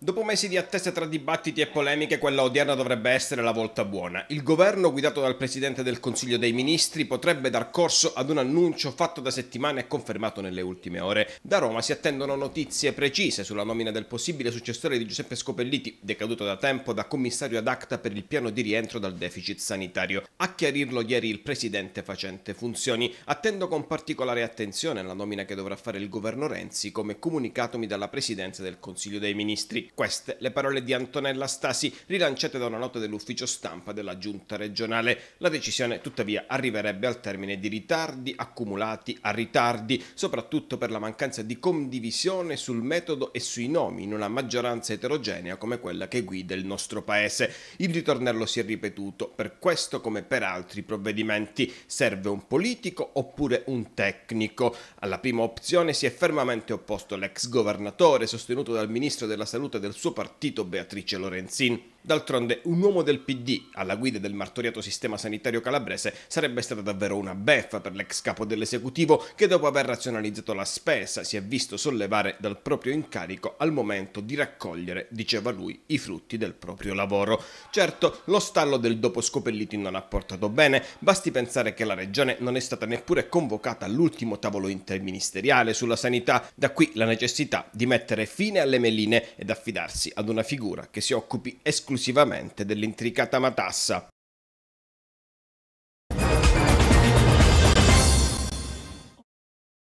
Dopo mesi di attesa tra dibattiti e polemiche, quella odierna dovrebbe essere la volta buona. Il governo, guidato dal Presidente del Consiglio dei Ministri, potrebbe dar corso ad un annuncio fatto da settimane e confermato nelle ultime ore. Da Roma si attendono notizie precise sulla nomina del possibile successore di Giuseppe Scopelliti, decaduto da tempo da commissario ad acta per il piano di rientro dal deficit sanitario. A chiarirlo ieri il Presidente facente funzioni. Attendo con particolare attenzione la nomina che dovrà fare il governo Renzi, come comunicatomi dalla Presidenza del Consiglio dei Ministri. Queste le parole di Antonella Stasi rilanciate da una nota dell'ufficio stampa della giunta regionale. La decisione tuttavia arriverebbe al termine di ritardi accumulati a ritardi, soprattutto per la mancanza di condivisione sul metodo e sui nomi in una maggioranza eterogenea come quella che guida il nostro paese. Il ritornello si è ripetuto, per questo come per altri provvedimenti serve un politico oppure un tecnico. Alla prima opzione si è fermamente opposto l'ex governatore sostenuto dal ministro della salute del suo partito Beatrice Lorenzin D'altronde, un uomo del PD alla guida del martoriato sistema sanitario calabrese sarebbe stata davvero una beffa per l'ex capo dell'esecutivo che dopo aver razionalizzato la spesa si è visto sollevare dal proprio incarico al momento di raccogliere, diceva lui, i frutti del proprio lavoro. Certo, lo stallo del dopo Scopelliti non ha portato bene, basti pensare che la regione non è stata neppure convocata all'ultimo tavolo interministeriale sulla sanità, da qui la necessità di mettere fine alle meline ed affidarsi ad una figura che si occupi esclusivamente esclusivamente dell'intricata matassa